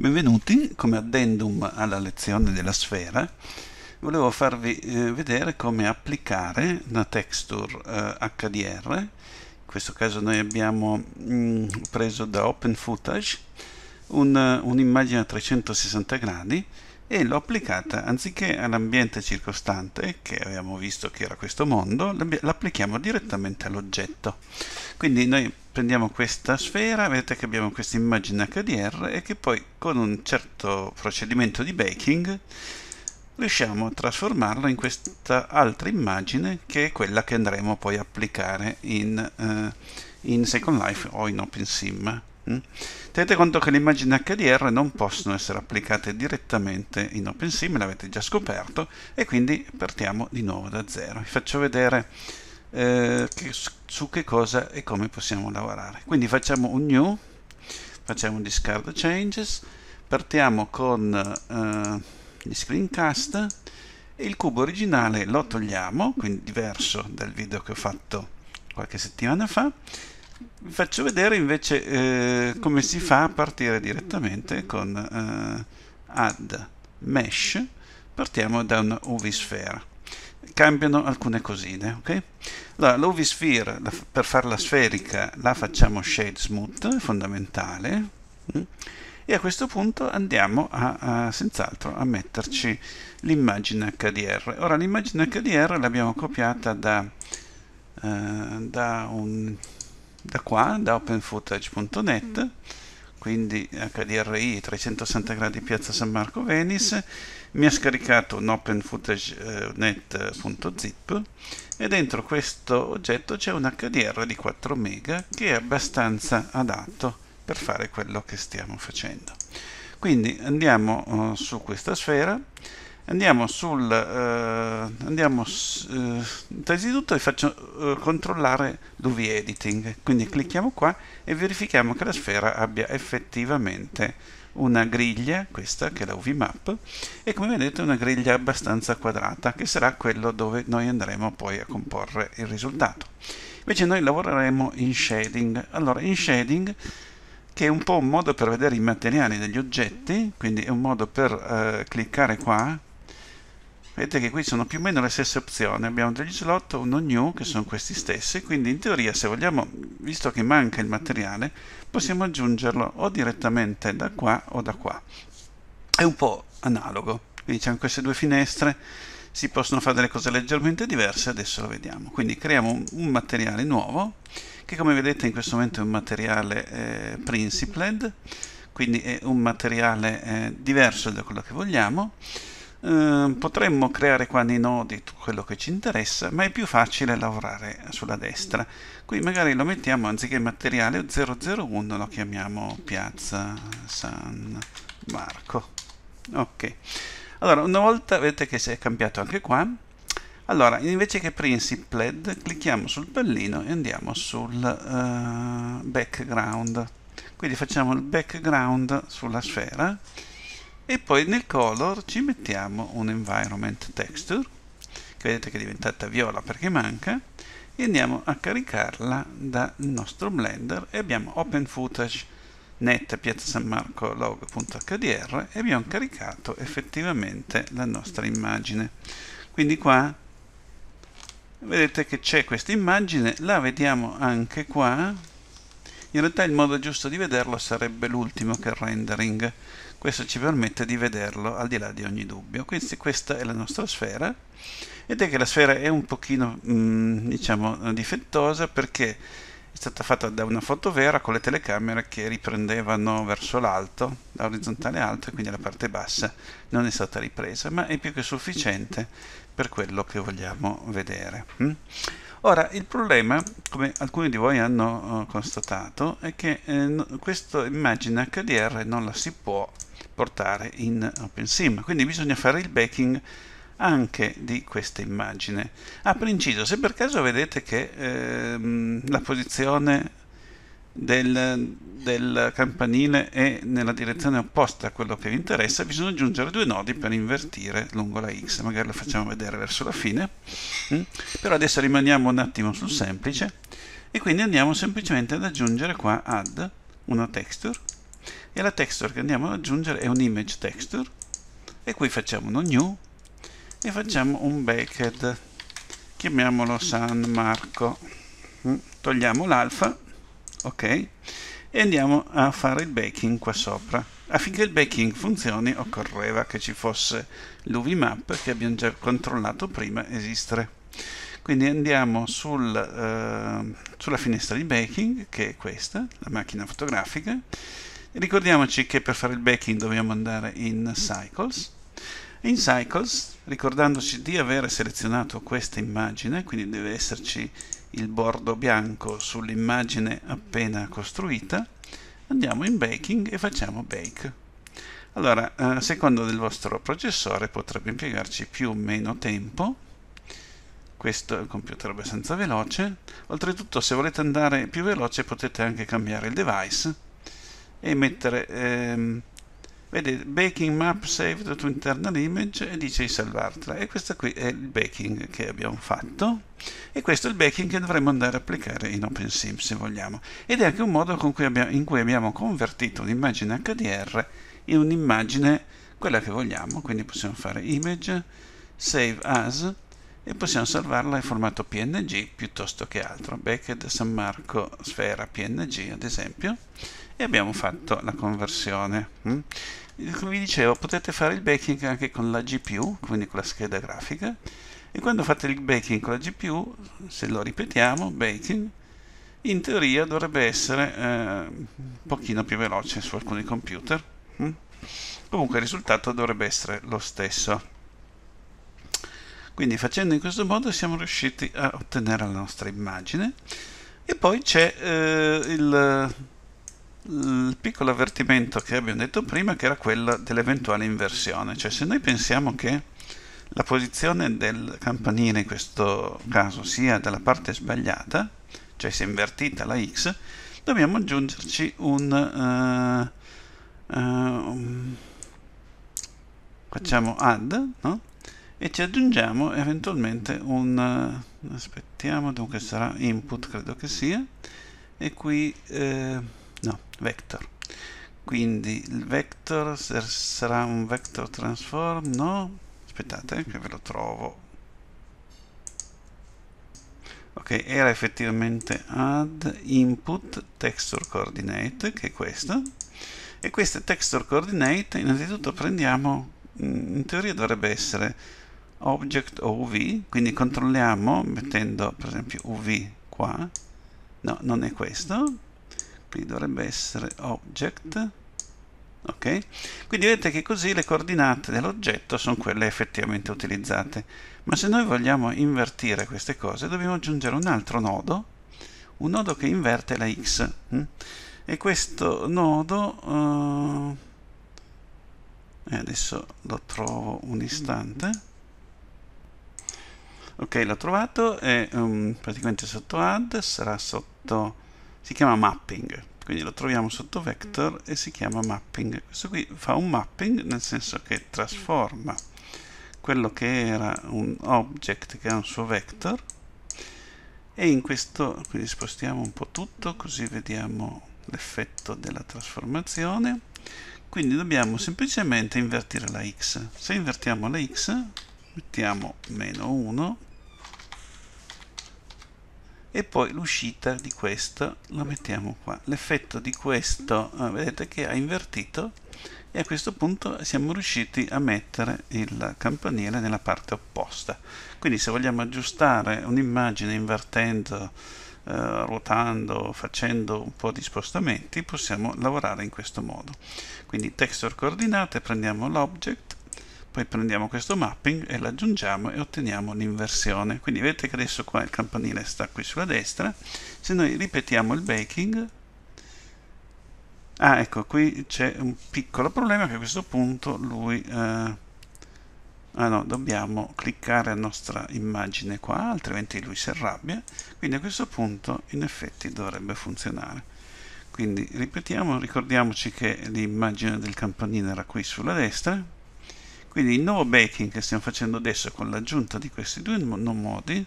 Benvenuti, come addendum alla lezione della sfera, volevo farvi eh, vedere come applicare una texture eh, HDR, in questo caso noi abbiamo mh, mm, preso da Open Footage eh, un'immagine un a 360 gradi e l'ho applicata anziché all'ambiente circostante, che avevamo visto che era questo mondo, l'applichiamo direttamente all'oggetto. Quindi noi prendiamo questa sfera, vedete che abbiamo questa immagine HDR e che poi con un certo procedimento di baking riusciamo a trasformarla in questa altra immagine che è quella che andremo poi a applicare in, eh, in Second Life o in OpenSim. Mm? Tenete conto che le immagini HDR non possono essere applicate direttamente in OpenSim, l'avete già scoperto, e quindi partiamo di nuovo da zero. Vi faccio vedere eh, che, su che cosa e come possiamo lavorare. Quindi facciamo un new, facciamo un discard changes, partiamo con eh, gli screencast, il cubo originale lo togliamo, quindi diverso dal video che ho fatto qualche settimana fa, vi faccio vedere invece eh, come si fa a partire direttamente con eh, add mesh partiamo da un UV sphere cambiano alcune cosine ok allora l'UV sphere la, per farla sferica la facciamo shade smooth fondamentale mm? e a questo punto andiamo a, a senz'altro a metterci l'immagine HDR ora l'immagine HDR l'abbiamo copiata da, eh, da un da qua, da openfootage.net, quindi HDRI 360 gradi Piazza San Marco Venice, mi ha scaricato un openfootage.net.zip eh, eh, e dentro questo oggetto c'è un HDR di 4 mega che è abbastanza adatto per fare quello che stiamo facendo. Quindi andiamo eh, su questa sfera, andiamo sul eh, andiamo eh, innanzitutto faccio eh, controllare l'UV editing quindi mm-hmm. clicchiamo qua e verifichiamo che la sfera abbia effettivamente una griglia questa che è la UV map e come vedete una griglia abbastanza quadrata che sarà quello dove noi andremo poi a comporre il risultato invece noi lavoreremo in shading allora in shading che è un po' un modo per vedere i materiali degli oggetti quindi è un modo per eh, cliccare qua vedete che qui sono più o meno le stesse opzioni abbiamo degli slot, uno new che sono questi stessi quindi in teoria se vogliamo visto che manca il materiale possiamo aggiungerlo o direttamente da qua o da qua è un po' analogo quindi c'è queste due finestre si possono fare delle cose leggermente diverse adesso lo vediamo quindi creiamo un, materiale nuovo che come vedete in questo momento è un materiale eh, principled quindi è un materiale eh, diverso da quello che vogliamo Ehm, potremmo creare qua nei nodi quello che ci interessa, ma è più facile lavorare sulla destra. Qui magari lo mettiamo anziché materiale 001, lo chiamiamo piazza San Marco. Ok, allora una volta vedete che si è cambiato anche qua, allora, invece che Principled, clicchiamo sul pallino e andiamo sul uh, background. Quindi facciamo il background sulla sfera e poi nel color ci mettiamo un environment texture che vedete che è diventata viola perché manca e andiamo a caricarla dal nostro blender e abbiamo open footage net piazza san marco log.hdr e abbiamo caricato effettivamente la nostra immagine quindi qua vedete che c'è questa immagine la vediamo anche qua in realtà il modo giusto di vederlo sarebbe l'ultimo che è il rendering. Questo ci permette di vederlo al di là di ogni dubbio. Quindi questa è la nostra sfera ed è che la sfera è un pochino mh, mm, diciamo difettosa perché è stata fatta da una foto vera con le telecamere che riprendevano verso l'alto, l'orizzontale alto e quindi la parte bassa non è stata ripresa, ma è più che sufficiente per quello che vogliamo vedere. Hm? Ora, il problema, come alcuni di voi hanno eh, constatato, è che eh, questa immagine HDR non la si può portare in OpenSim, quindi bisogna fare il backing anche di questa immagine. Ah, per inciso, se per caso vedete che ehm, la posizione del, del campanile è nella direzione opposta a quello che vi interessa, bisogna aggiungere due nodi per invertire lungo la x, magari lo facciamo vedere verso la fine, mm. però adesso rimaniamo un attimo sul semplice e quindi andiamo semplicemente ad aggiungere qua add una texture e la texture che andiamo ad aggiungere è un image texture e qui facciamo uno new e facciamo un backed chiamiamolo San Marco mm. togliamo l'alfa ok e andiamo a fare il baking qua sopra affinché il baking funzioni occorreva che ci fosse l'UV map che abbiamo già controllato prima esistere quindi andiamo sul, eh, sulla finestra di baking che è questa, la macchina fotografica ricordiamoci che per fare il baking dobbiamo andare in cycles in cycles ricordandoci di aver selezionato questa immagine quindi deve esserci il bordo bianco sull'immagine appena costruita, andiamo in baking e facciamo bake. Allora, eh, a seconda del vostro processore potrebbe impiegarci più o meno tempo, questo è un computer abbastanza veloce, oltretutto se volete andare più veloce potete anche cambiare il device e mettere ehm, Vedete, baking map save to internal image e dice di salvartela E questo qui è il baking che abbiamo fatto. E questo è il baking che dovremmo andare a applicare in OpenSim se vogliamo. Ed è anche un modo cui abbiamo, in cui abbiamo convertito un'immagine HDR in un'immagine quella che vogliamo. Quindi possiamo fare image, save as e possiamo salvarla in formato PNG piuttosto che altro, backed San Marco sfera PNG ad esempio, e abbiamo fatto la conversione. Mm? Come vi dicevo, potete fare il backing anche con la GPU, quindi con la scheda grafica, e quando fate il backing con la GPU, se lo ripetiamo, backing, in teoria dovrebbe essere eh, un pochino più veloce su alcuni computer. Mm? Comunque il risultato dovrebbe essere lo stesso. Quindi facendo in questo modo siamo riusciti a ottenere la nostra immagine e poi c'è eh, il, il, piccolo avvertimento che abbiamo detto prima che era quello dell'eventuale inversione, cioè se noi pensiamo che la posizione del campanile in questo caso sia dalla parte sbagliata, cioè si è invertita la X, dobbiamo aggiungerci un... Uh, um, facciamo add, no? e ci aggiungiamo eventualmente un eh, aspettiamo dunque sarà input credo che sia e qui eh, no vector quindi il vector sarà un vector transform no aspettate eh, che ve lo trovo ok era effettivamente add input texture coordinate che è questo e queste texture coordinate innanzitutto prendiamo mm, in teoria dovrebbe essere object o uv quindi controlliamo mettendo per esempio uv qua no non è questo quindi dovrebbe essere object ok quindi vedete che così le coordinate dell'oggetto sono quelle effettivamente utilizzate ma se noi vogliamo invertire queste cose dobbiamo aggiungere un altro nodo un nodo che inverte la x hm? e questo nodo eh, eh, adesso lo trovo un istante ok l'ho trovato è um, praticamente sotto add sarà sotto si chiama mapping quindi lo troviamo sotto vector e si chiama mapping questo qui fa un mapping nel senso che trasforma quello che era un object che ha un suo vector e in questo quindi spostiamo un po' tutto così vediamo l'effetto della trasformazione quindi dobbiamo semplicemente invertire la x se invertiamo la x mettiamo meno 1 e poi l'uscita di questo lo mettiamo qua l'effetto di questo ah, vedete che ha invertito e a questo punto siamo riusciti a mettere il campanile nella parte opposta quindi se vogliamo aggiustare un'immagine invertendo eh, ruotando facendo un po' di spostamenti possiamo lavorare in questo modo quindi texture coordinate prendiamo l'object poi prendiamo questo mapping e lo aggiungiamo e otteniamo l'inversione quindi vedete che adesso qua il campanile sta qui sulla destra se noi ripetiamo il baking ah ecco qui c'è un piccolo problema che a questo punto lui eh... ah no dobbiamo cliccare la nostra immagine qua altrimenti lui si arrabbia quindi a questo punto in effetti dovrebbe funzionare quindi ripetiamo ricordiamoci che l'immagine del campanile era qui sulla destra quindi il nuovo baking che stiamo facendo adesso con l'aggiunta di questi due modi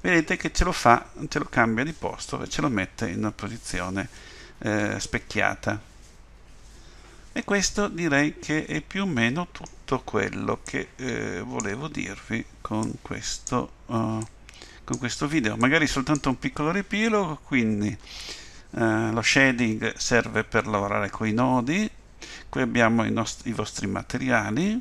vedete che ce lo fa, ce lo cambia di posto e ce lo mette in una posizione eh, specchiata e questo direi che è più o meno tutto quello che eh, volevo dirvi con questo, uh, con questo video magari soltanto un piccolo riepilogo quindi uh, lo shading serve per lavorare con i nodi qui abbiamo i, i vostri materiali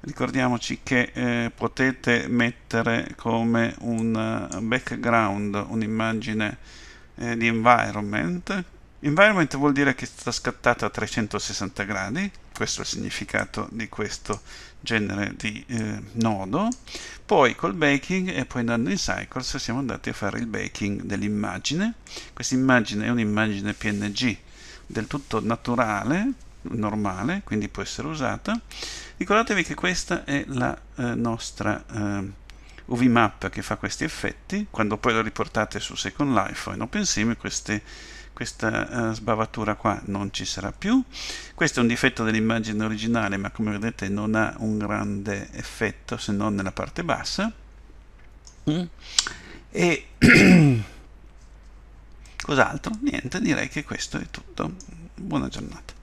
ricordiamoci che eh, potete mettere come un eh, background un'immagine eh, di environment environment vuol dire che è stata scattata a 360 gradi questo è il significato di questo genere di eh, nodo poi col baking e poi andando in cycles siamo andati a fare il baking dell'immagine questa immagine è un'immagine png del tutto naturale normale, quindi può essere usata. Ricordatevi che questa è la eh, nostra eh, UV map che fa questi effetti, quando poi lo riportate su Second Life o in OpenSim queste, questa eh, sbavatura qua non ci sarà più. Questo è un difetto dell'immagine originale ma come vedete non ha un grande effetto se non nella parte bassa. Mm. E cos'altro? Niente, direi che questo è tutto. Buona giornata.